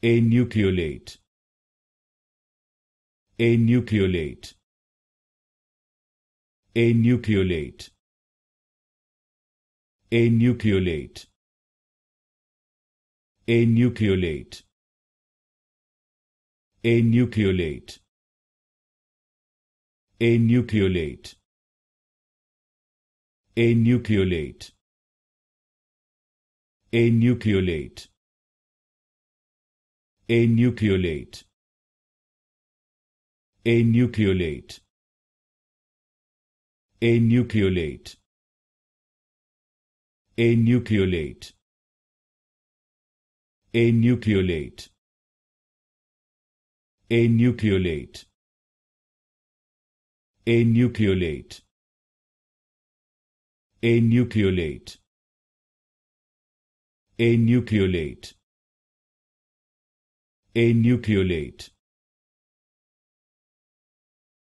A nucleolate. A nucleolate. A nucleolate. A nucleolate. A nucleolate. A nucleolate. A nucleolate. A nucleolate. A nucleolate. A nucleolate. A nucleolate. A nucleolate. A nucleolate. A nucleolate. A nucleolate. A nucleolate. A nucleolate. A nucleolate a nucleolate.